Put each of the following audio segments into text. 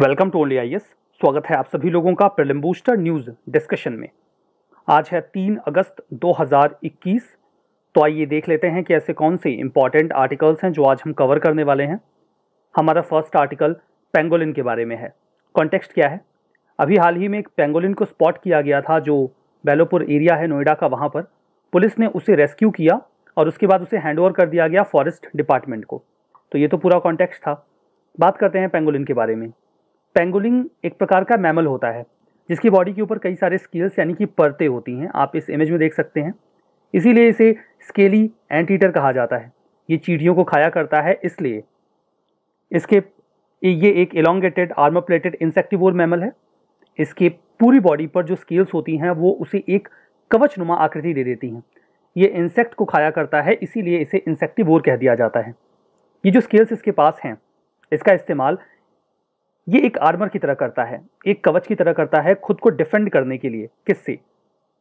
welcome to only I स्वागत है आप सभी लोगों का प्रिलिम बूस्टर न्यूज़ डिस्कशन में आज है तीन अगस्त 2021 तो आइए देख लेते हैं कि ऐसे कौन से इंपॉर्टेंट आर्टिकल्स हैं जो आज हम कवर करने वाले हैं हमारा फर्स्ट आर्टिकल पेंगोलिन के बारे में है कॉन्टेक्स्ट क्या है अभी हाल ही में एक पेंगोलिन को स्पॉट किया गया था जो बैलोपुर एरिया है नोएडा का वहाँ पर पुलिस ने उसे रेस्क्यू किया और उसके बाद उसे हैंड कर दिया गया फॉरेस्ट डिपार्टमेंट को तो ये तो पूरा कॉन्टेक्स्ट था बात करते हैं पेंगोलिन के बारे में पेंगुलिन एक प्रकार का मैमल होता है जिसकी बॉडी के ऊपर कई सारे स्केल्स यानी कि परतें होती हैं आप इस इमेज में देख सकते हैं इसीलिए इसे स्केली एंटीटर कहा जाता है ये चीटियों को खाया करता है इसलिए इसके ये एक एलोंगेटेड आर्मोप्लेटेड इंसेक्टिवोर मैमल है इसके पूरी बॉडी पर जो स्केल्स होती हैं वो उसे एक कवच नुमा आकृति दे देती हैं ये इंसेक्ट को खाया करता है इसीलिए इसे इंसेक्टिवोर कह दिया जाता है ये जो स्केल्स इसके पास हैं इसका इस्तेमाल ये एक आर्मर की तरह करता है एक कवच की तरह करता है खुद को डिफेंड करने के लिए किससे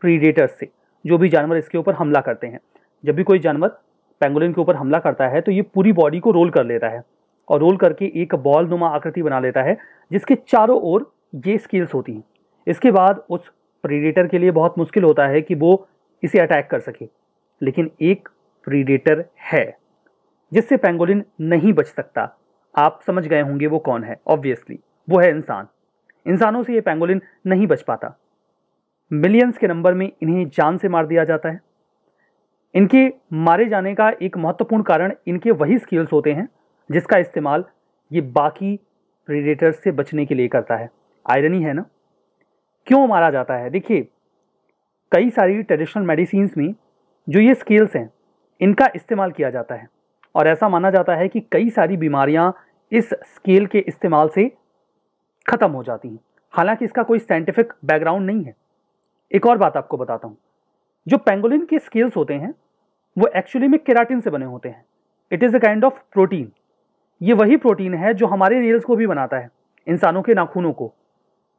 प्रीडेटर्स से जो भी जानवर इसके ऊपर हमला करते हैं जब भी कोई जानवर पेंगोलिन के ऊपर हमला करता है तो ये पूरी बॉडी को रोल कर लेता है और रोल करके एक बॉल नुमा आकृति बना लेता है जिसके चारों ओर ये स्किल्स होती हैं इसके बाद उस प्रीडेटर के लिए बहुत मुश्किल होता है कि वो इसे अटैक कर सके लेकिन एक प्रीडेटर है जिससे पेंगोलिन नहीं बच सकता आप समझ गए होंगे वो कौन है ऑब्वियसली वो है इंसान इंसानों से ये पेंगोलिन नहीं बच पाता मिलियंस के नंबर में इन्हें जान से मार दिया जाता है इनके मारे जाने का एक महत्वपूर्ण कारण इनके वही स्किल्स होते हैं जिसका इस्तेमाल ये बाकी प्रीडेटर्स से बचने के लिए करता है आयरनी है ना क्यों मारा जाता है देखिए कई सारी ट्रेडिशनल मेडिसिन में जो ये स्किल्स हैं इनका इस्तेमाल किया जाता है और ऐसा माना जाता है कि कई सारी बीमारियां इस स्केल के इस्तेमाल से ख़त्म हो जाती हैं हालांकि इसका कोई साइंटिफिक बैकग्राउंड नहीं है एक और बात आपको बताता हूँ जो पेंगोलिन के स्केल्स होते हैं वो एक्चुअली में केराटिन से बने होते हैं it is a kind of protein ये वही प्रोटीन है जो हमारे नेल्स को भी बनाता है इंसानों के नाखूनों को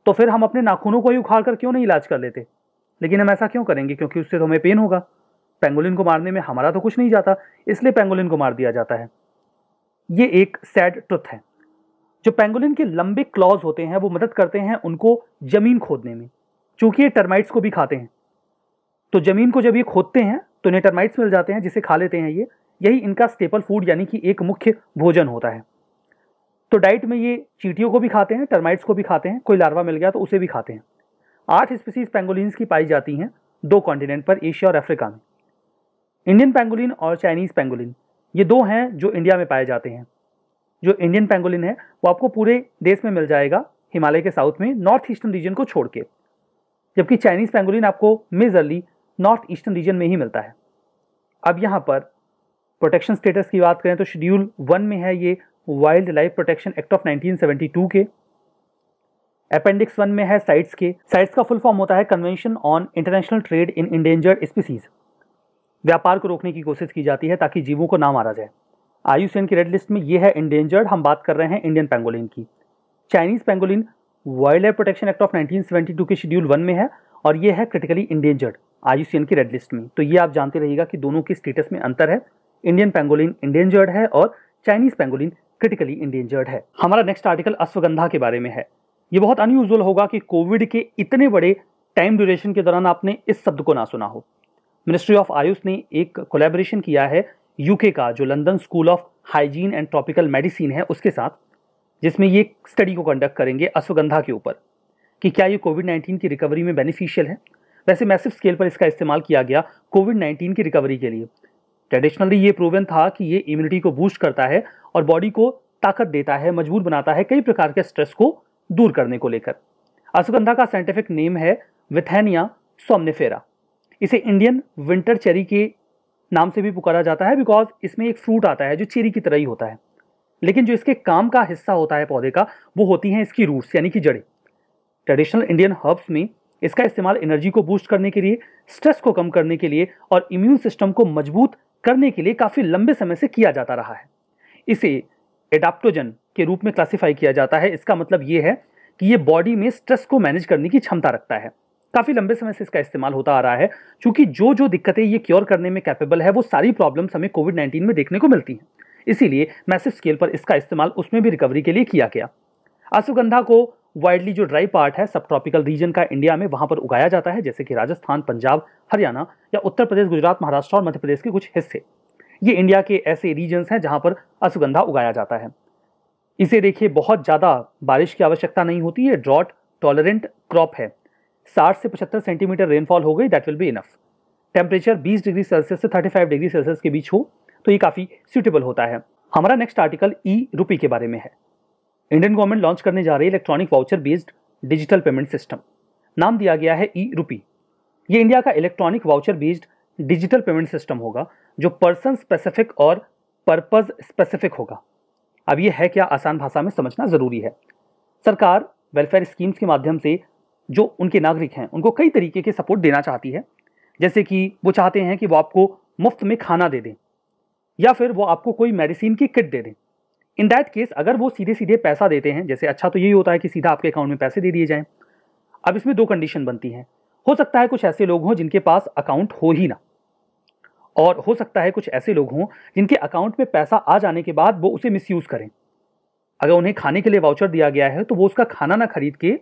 तो फिर हम अपने नाखूनों को ही उखाड़ कर क्यों नहीं इलाज कर लेते लेकिन हम ऐसा क्यों करेंगे क्योंकि उससे तो हमें पेन होगा पेंगोलिन को मारने में हमारा तो कुछ नहीं जाता इसलिए पेंगोलिन को मार दिया जाता है ये एक सैड ट्रुथ है जो पेंगुलिन के लंबे क्लॉज होते हैं वो मदद करते हैं उनको जमीन खोदने में चूंकि ये टर्माइट्स को भी खाते हैं तो जमीन को जब ये खोदते हैं तो इन्हें टर्माइट्स मिल जाते हैं जिसे खा लेते हैं ये यही इनका स्टेपल फूड यानी कि एक मुख्य भोजन होता है तो डाइट में ये चीटियों को भी खाते हैं टर्माइट्स को भी खाते हैं कोई लार्वा मिल गया तो उसे भी खाते हैं आठ स्पीसीज पेंगोलिन की पाई जाती हैं दो कॉन्टिनेंट पर एशिया और अफ्रीका में इंडियन पेंगोलिन और चाइनीज पेंगोलिन ये दो हैं जो इंडिया में पाए जाते हैं जो इंडियन पेंगोलिन है वो आपको पूरे देश में मिल जाएगा हिमालय के साउथ में नॉर्थ ईस्टर्न रीजन को छोड़ के जबकि चाइनीज़ पेंगोलिन आपको मेजरली नॉर्थ ईस्टर्न रीजन में ही मिलता है अब यहाँ पर प्रोटेक्शन स्टेटस की बात करें तो शेड्यूल वन में है ये wild life protection act of 1972 के अपेंडिक्स वन में है साइट्स के साइट्स का फुल फॉर्म होता है convention on international trade in endangered species व्यापार को रोकने की कोशिश की जाती है ताकि जीवों को ना मारा जाए आयुषन की रेड लिस्ट में ये है इंडेंजर्ड हम बात कर रहे हैं इंडियन पेंगोलिन की Chinese pangolin wild life protection act of 1972 के शेड्यूल वन में है और ये है क्रिटिकली इंडेंजर्ड आयुषन की रेड लिस्ट में तो ये आप जानते रहिएगा कि दोनों के स्टेटस में अंतर है इंडियन पेंगोलिन इंडेंजर्ड है और चाइनीज पेंगोलिन क्रिटिकली इंडेंजर्ड है हमारा नेक्स्ट आर्टिकल अश्वगंधा के बारे में है ये बहुत अनयूजल होगा कि कोविड के इतने बड़े टाइम ड्यूरेशन के दौरान आपने इस शब्द को ना सुना हो मिनिस्ट्री ऑफ आयुष ने एक कोलेबोरेशन किया है यूके का जो London school of hygiene and tropical medicine है उसके साथ जिसमें ये स्टडी को कंडक्ट करेंगे अश्वगंधा के ऊपर कि क्या ये कोविड नाइन्टीन की रिकवरी में बेनिफिशियल है वैसे मैसिव स्केल पर इसका इस्तेमाल किया गया कोविड नाइन्टीन की रिकवरी के लिए ट्रेडिशनली ये प्रूवन था कि ये इम्यूनिटी को बूस्ट करता है और बॉडी को ताकत देता है मजबूत बनाता है कई प्रकार के स्ट्रेस को दूर करने को लेकर अश्वगंधा का साइंटिफिक नेम है विथैनिया सोमनेफेरा इसे इंडियन विंटर चेरी के नाम से भी पुकारा जाता है बिकॉज इसमें एक फ्रूट आता है जो चेरी की तरह ही होता है लेकिन जो इसके काम का हिस्सा होता है पौधे का वो होती हैं इसकी रूट्स यानी कि जड़ें ट्रेडिशनल इंडियन हर्ब्स में इसका इस्तेमाल एनर्जी को बूस्ट करने के लिए स्ट्रेस को कम करने के लिए और इम्यून सिस्टम को मजबूत करने के लिए काफ़ी लंबे समय से किया जाता रहा है इसे एडाप्टोजन के रूप में क्लासिफाई किया जाता है इसका मतलब ये है कि ये बॉडी में स्ट्रेस को मैनेज करने की क्षमता रखता है काफ़ी लंबे समय से इसका इस्तेमाल होता आ रहा है क्योंकि जो जो दिक्कतें ये क्योर करने में कैपेबल है वो सारी प्रॉब्लम्स हमें कोविड नाइन्टीन में देखने को मिलती हैं इसीलिए मैसिव स्केल पर इसका इस्तेमाल उसमें भी रिकवरी के लिए किया गया अश्वगंधा को वाइडली जो ड्राई पार्ट है सब ट्रॉपिकल रीजन का इंडिया में वहाँ पर उगाया जाता है जैसे कि राजस्थान पंजाब हरियाणा या उत्तर प्रदेश गुजरात महाराष्ट्र और मध्य प्रदेश के कुछ हिस्से ये इंडिया के ऐसे रीजन्स हैं जहाँ पर अश्वगंधा उगाया जाता है इसे देखिए बहुत ज़्यादा बारिश की आवश्यकता नहीं होती है ड्रॉट टॉलरेंट क्रॉप है साठ से पचहत्तर सेंटीमीटर रेनफॉल हो गई that will be enough temperature 20 degree Celsius से 35 डिग्री सेल्सियस के बीच हो तो ये काफ़ी सूटेबल होता है हमारा नेक्स्ट आर्टिकल ई रुपी के बारे में है इंडियन गवर्नमेंट लॉन्च करने जा रही है electronic voucher based digital payment system नाम दिया गया है ई e रुपी ये इंडिया का electronic voucher based digital payment system होगा जो पर्सन स्पेसिफिक और पर्पज स्पेसिफिक होगा अब ये है क्या आसान भाषा में समझना ज़रूरी है सरकार वेलफेयर स्कीम्स के माध्यम से जो उनके नागरिक हैं उनको कई तरीके के सपोर्ट देना चाहती है जैसे कि वो चाहते हैं कि वो आपको मुफ्त में खाना दे दें या फिर वो आपको कोई मेडिसिन की किट दे दें इन दैट केस अगर वो सीधे सीधे पैसा देते हैं जैसे अच्छा तो यही होता है कि सीधा आपके अकाउंट में पैसे दे दिए जाएं अब इसमें दो कंडीशन बनती हैं हो सकता है कुछ ऐसे लोग हों जिनके पास अकाउंट हो ही ना और हो सकता है कुछ ऐसे लोग हों जिनके अकाउंट में पैसा आ जाने के बाद वो उसे मिसयूज़ करें अगर उन्हें खाने के लिए वाउचर दिया गया है तो वो उसका खाना ना खरीद के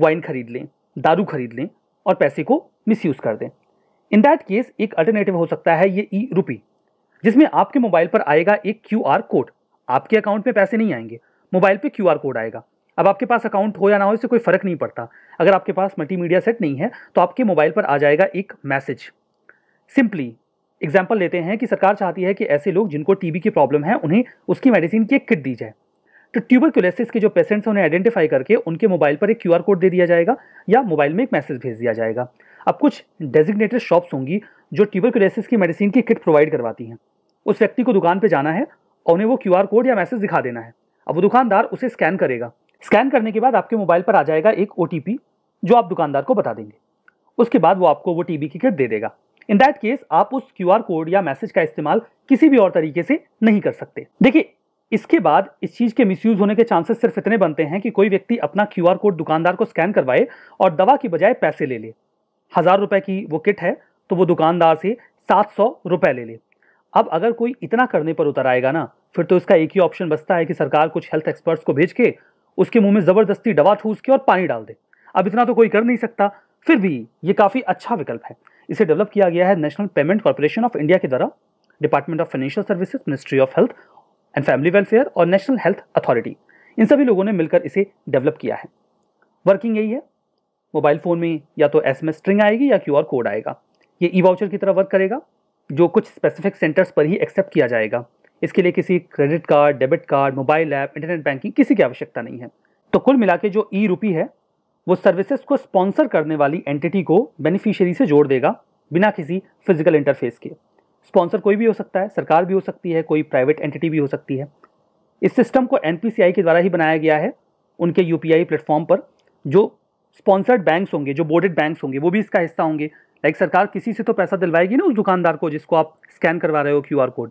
वाइन खरीद लें दारू खरीद लें और पैसे को मिसयूज़ कर दें इन दैट केस एक अल्टरनेटिव हो सकता है ये ई रुपी जिसमें आपके मोबाइल पर आएगा एक क्यू कोड आपके अकाउंट में पैसे नहीं आएंगे मोबाइल पे क्यू कोड आएगा अब आपके पास अकाउंट हो या ना हो इससे कोई फ़र्क नहीं पड़ता अगर आपके पास मल्टीमीडिया सेट नहीं है तो आपके मोबाइल पर आ जाएगा एक मैसेज सिंपली एग्जाम्पल लेते हैं कि सरकार चाहती है कि ऐसे लोग जिनको टीबी की प्रॉब्लम है उन्हें उसकी मेडिसिन की एक किट दी जाए तो ट्यूबरकुलेसिस के जो पेशेंट्स हैं उन्हें आइडेंटिफाई करके उनके मोबाइल पर एक क्यूआर कोड दे दिया जाएगा या मोबाइल में एक मैसेज भेज दिया जाएगा अब कुछ डेजिग्नेटेड शॉप्स होंगी जो ट्यूबरकुलेसिस की मेडिसिन की किट प्रोवाइड करवाती हैं उस व्यक्ति को दुकान पर जाना है और उन्हें वो क्यू कोड या मैसेज दिखा देना है अब वो दुकानदार उसे स्कैन करेगा स्कैन करने के बाद आपके मोबाइल पर आ जाएगा एक ओ जो आप दुकानदार को बता देंगे उसके बाद वो आपको वो टीबी की किट दे देगा इन दैट केस आप उस क्यूआर कोड या मैसेज का इस्तेमाल किसी भी और तरीके से नहीं कर सकते देखिए इसके बाद इस चीज़ के मिसयूज होने के चांसेस सिर्फ इतने बनते हैं कि कोई व्यक्ति अपना क्यू कोड दुकानदार को स्कैन करवाए और दवा की बजाय पैसे ले ले हज़ार रुपये की वो किट है तो वो दुकानदार से सात सौ रुपये ले ले अब अगर कोई इतना करने पर उतर आएगा ना फिर तो इसका एक ही ऑप्शन बचता है कि सरकार कुछ हेल्थ एक्सपर्ट्स को भेज के उसके मुंह में ज़बरदस्ती दवा ठूस के और पानी डाल दे अब इतना तो कोई कर नहीं सकता फिर भी ये काफ़ी अच्छा विकल्प है इसे डेवलप किया गया है national payment corporation of India के द्वारा department of financial services ministry of health and family welfare और नेशनल हेल्थ अथॉरिटी इन सभी लोगों ने मिलकर इसे डेवलप किया है वर्किंग यही है मोबाइल फ़ोन में या तो एस एम एस स्ट्रिंग आएगी या क्यू आर कोड आएगा ये ई वाउचर की तरह वर्क करेगा जो कुछ स्पेसिफिक सेंटर्स पर ही एक्सेप्ट किया जाएगा इसके लिए किसी credit card debit card mobile app internet banking किसी की आवश्यकता नहीं है तो कुल मिला के जो ई रूपी है वो सर्विसेज को स्पॉन्सर करने वाली एंटिटी को बेनिफिशियरी से जोड़ देगा बिना किसी फिजिकल इंटरफेस के स्पॉन्सर कोई भी हो सकता है सरकार भी हो सकती है कोई प्राइवेट एंटिटी भी हो सकती है इस सिस्टम को एन के द्वारा ही बनाया गया है उनके यू प्लेटफॉर्म पर जो स्पॉन्सर्ड बैंक्स होंगे जो बोर्डेड बैंक्स होंगे वो भी इसका हिस्सा होंगे लाइक सरकार किसी से तो पैसा दिलवाएगी ना उस दुकानदार को जिसको आप स्कैन करवा रहे हो क्यू कोड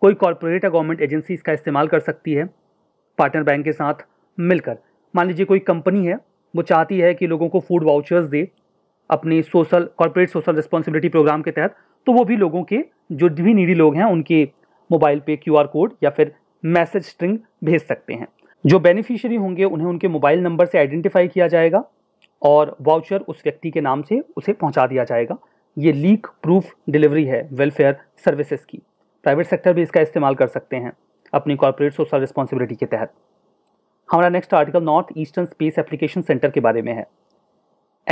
कोई कॉरपोरेट या गवर्नमेंट एजेंसी इसका इस्तेमाल कर सकती है पार्टनर बैंक के साथ मिलकर मान लीजिए कोई कंपनी है वो चाहती है कि लोगों को फूड वाउचर्स दे अपनी social corporate social responsibility programme के तहत तो वो भी लोगों के जो भी नीडी लोग हैं उनके मोबाइल पे क्यू कोड या फिर मैसेज स्ट्रिंग भेज सकते हैं जो बेनिफिशियरी होंगे उन्हें उनके मोबाइल नंबर से आइडेंटिफाई किया जाएगा और वाउचर उस व्यक्ति के नाम से उसे पहुंचा दिया जाएगा ये लीक प्रूफ डिलीवरी है वेलफेयर सर्विसेज की प्राइवेट सेक्टर भी इसका इस्तेमाल कर सकते हैं अपनी कॉरपोरेट सोशल रिस्पॉन्सिबिलिटी के तहत हमारा next article north eastern space application centre के बारे में है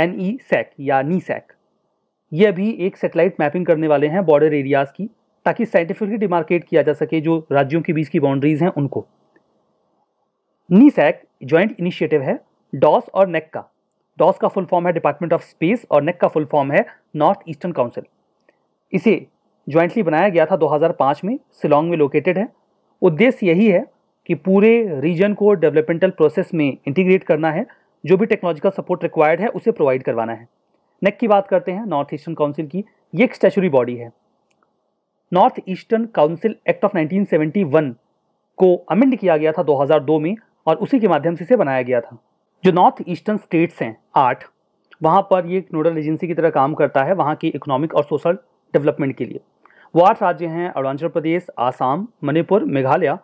एन ई सैक या नी सैक e ये अभी एक सेटेलाइट मैपिंग करने वाले हैं बॉर्डर एरियाज़ की ताकि साइंटिफिकली डिमार्केट किया जा सके जो राज्यों के बीच की बाउंड्रीज हैं उनको नीसैक ज्वाइंट इनिशिएटिव है डॉस और नेक का डॉस का फुल फॉर्म है डिपार्टमेंट ऑफ स्पेस और नेक का फुल फॉर्म है नॉर्थ ईस्टर्न काउंसिल इसे ज्वाइंटली बनाया गया था 2005 में सिलोंग में लोकेटेड है उद्देश्य यही है कि पूरे रीजन को डेवलपमेंटल प्रोसेस में इंटीग्रेट करना है जो भी टेक्नोलॉजिकल सपोर्ट रिक्वायर्ड है उसे प्रोवाइड करवाना है नेक की बात करते हैं नॉर्थ ईस्टर्न काउंसिल की ये एक स्टेचुरी बॉडी है north eastern council act of 1971 को अमेंड किया गया था 2002 में और उसी के माध्यम से इसे बनाया गया था जो नॉर्थ ईस्टर्न स्टेट्स हैं आठ वहाँ पर ये एक नोडल एजेंसी की तरह काम करता है वहाँ की इकोनॉमिक और सोशल डेवलपमेंट के लिए वो आठ राज्य हैं अरुणाचल प्रदेश आसाम मणिपुर मेघालय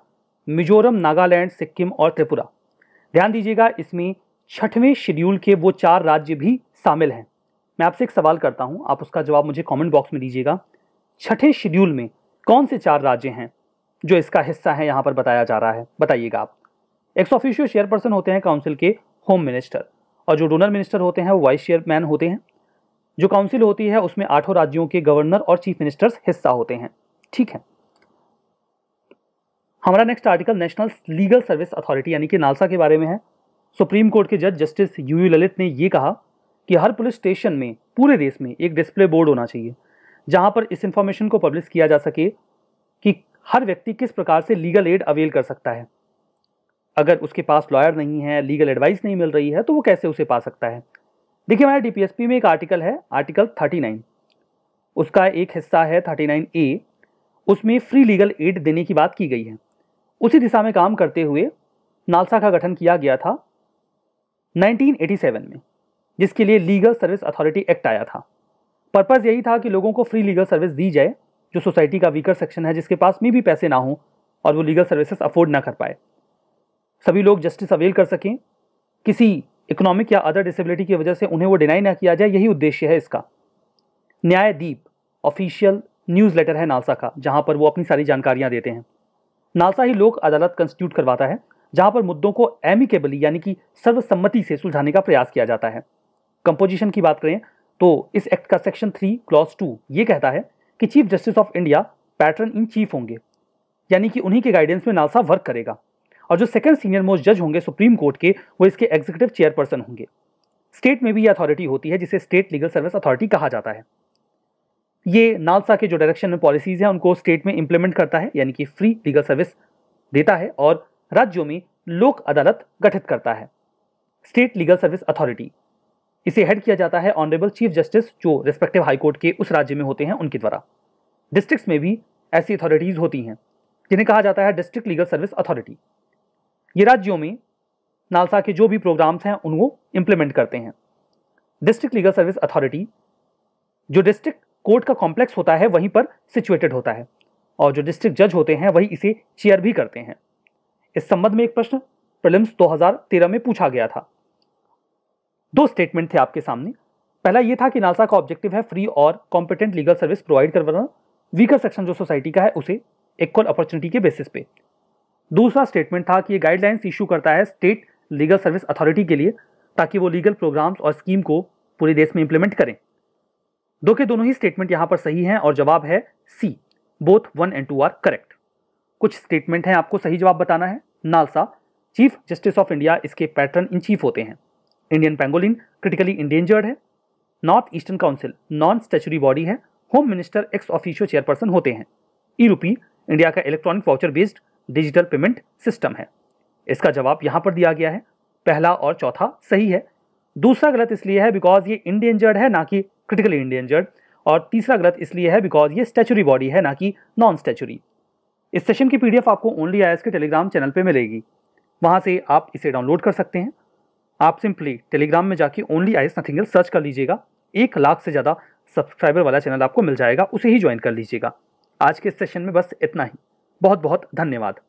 मिजोरम नागालैंड सिक्किम और त्रिपुरा ध्यान दीजिएगा इसमें छठवें शेड्यूल के वो चार राज्य भी शामिल हैं मैं आपसे एक सवाल करता हूँ आप उसका जवाब मुझे कमेंट बॉक्स में दीजिएगा छठे शेड्यूल में कौन से चार राज्य हैं जो इसका हिस्सा है यहाँ पर बताया जा रहा है बताइएगा आप एक्स ऑफिशियल चेयरपर्सन होते हैं काउंसिल के होम मिनिस्टर और जो डोनर मिनिस्टर होते हैं वो वाइस चेयरमैन होते हैं जो काउंसिल होती है उसमें आठों राज्यों के गवर्नर और चीफ मिनिस्टर्स हिस्सा होते हैं ठीक है हमारा next article national legal service authority यानी कि नालसा के बारे में है सुप्रीम कोर्ट के जज जस्टिस यू यू ललित ने यह कहा कि हर पुलिस स्टेशन में पूरे देश में एक डिस्प्ले बोर्ड होना चाहिए जहाँ पर इस इंफॉर्मेशन को पब्लिश किया जा सके कि हर व्यक्ति किस प्रकार से लीगल एड अवेल कर सकता है अगर उसके पास लॉयर नहीं है लीगल एडवाइस नहीं मिल रही है तो वो कैसे उसे पा सकता है देखिए हमारे डीपीएसपी में एक आर्टिकल है आर्टिकल 39 उसका एक हिस्सा है 39 ए उसमें फ्री लीगल एड देने की बात की गई है उसी दिशा में काम करते हुए नालसा का गठन किया गया था 1987 में जिसके लिए लीगल सर्विस अथॉरिटी एक्ट आया था पर्पज़ यही था कि लोगों को फ्री लीगल सर्विस दी जाए जो सोसाइटी का वीकर सेक्शन है जिसके पास में भी पैसे ना हों और वो लीगल सर्विसेज अफोर्ड ना कर पाए सभी लोग जस्टिस अवेल कर सकें किसी इकोनॉमिक या अदर डिसेबिलिटी की वजह से उन्हें वो डिनाई ना किया जाए यही उद्देश्य है इसका न्यायदीप ऑफिशियल न्यूज़ लेटर है नालसा का जहाँ पर वो अपनी सारी जानकारियाँ देते हैं नालसा ही लोक अदालत कंस्टिट्यूट करवाता है जहाँ पर मुद्दों को एमिकेबली यानी कि सर्वसम्मति से सुलझाने का प्रयास किया जाता है कंपोजिशन की बात करें तो इस एक्ट का सेक्शन थ्री क्लॉज टू ये कहता है कि chief justice of India patron in chief होंगे यानी कि उन्हीं के गाइडेंस में नालसा वर्क करेगा और जो सेकंड सीनियर मोस्ट जज होंगे सुप्रीम कोर्ट के वो इसके एग्जीक्यूटिव चेयरपर्सन होंगे स्टेट में भी ये अथॉरिटी होती है जिसे स्टेट लीगल सर्विस अथॉरिटी कहा जाता है ये नालसा के जो डायरेक्शन में पॉलिसीज हैं उनको स्टेट में इंप्लीमेंट करता है यानी कि फ्री लीगल सर्विस देता है और राज्यों में लोक अदालत गठित करता है स्टेट लीगल सर्विस अथॉरिटी इसे हेड किया जाता है ऑनरेबल चीफ जस्टिस जो रेस्पेक्टिव हाईकोर्ट के उस राज्य में होते हैं उनके द्वारा डिस्ट्रिक्ट में भी ऐसी अथॉरिटीज़ होती हैं जिन्हें कहा जाता है डिस्ट्रिक्ट लीगल सर्विस अथॉरिटी ये राज्यों में नालसा के जो भी प्रोग्राम्स हैं उनको इम्प्लीमेंट करते हैं डिस्ट्रिक्ट लीगल सर्विस अथॉरिटी जो डिस्ट्रिक्ट कोर्ट का कॉम्प्लेक्स होता है वहीं पर सिचुएटेड होता है और जो डिस्ट्रिक्ट जज होते हैं वही इसे चेयर भी करते हैं इस संबंध में एक प्रश्न प्रलिम्स 2013 में पूछा गया था दो स्टेटमेंट थे आपके सामने पहला ये था कि नासा का ऑब्जेक्टिव है फ्री और कॉम्पिटेंट लीगल सर्विस प्रोवाइड करवाना वीकर सेक्शन जो सोसाइटी का है उसे इक्वल अपॉर्चुनिटी के बेसिस पे दूसरा स्टेटमेंट था कि ये गाइडलाइंस इशू करता है स्टेट लीगल सर्विस अथॉरिटी के लिए ताकि वो लीगल प्रोग्राम्स और स्कीम को पूरे देश में इंप्लीमेंट करें दो के दोनों ही स्टेटमेंट यहाँ पर सही हैं और जवाब है C both one and two are correct कुछ स्टेटमेंट हैं आपको सही जवाब बताना है NALSA chief justice of India इसके पैटर्न इन चीफ होते हैं इंडियन पेंगोलिन क्रिटिकली इंडेंजर्ड है north eastern council non statutory body है home minister ex officio chairperson होते हैं ई रूपी इंडिया का electronic voucher based digital payment system है इसका जवाब यहाँ पर दिया गया है पहला और चौथा सही है दूसरा गलत इसलिए है बिकॉज ये इंडेंजर्ड है ना कि क्रिटिकली इंडेंजर्ड और तीसरा गलत इसलिए है बिकॉज ये स्टेचुरी बॉडी है ना कि नॉन स्टैचुरी इस सेशन की पीडीएफ आपको ओनली आई के टेलीग्राम चैनल पर मिलेगी वहाँ से आप इसे डाउनलोड कर सकते हैं आप सिंपली टेलीग्राम में जाके only IAS nothing else search कर लीजिएगा एक लाख से ज़्यादा सब्सक्राइबर वाला चैनल आपको मिल जाएगा उसे ही ज्वाइन कर लीजिएगा आज के सेशन में बस इतना ही बहुत बहुत धन्यवाद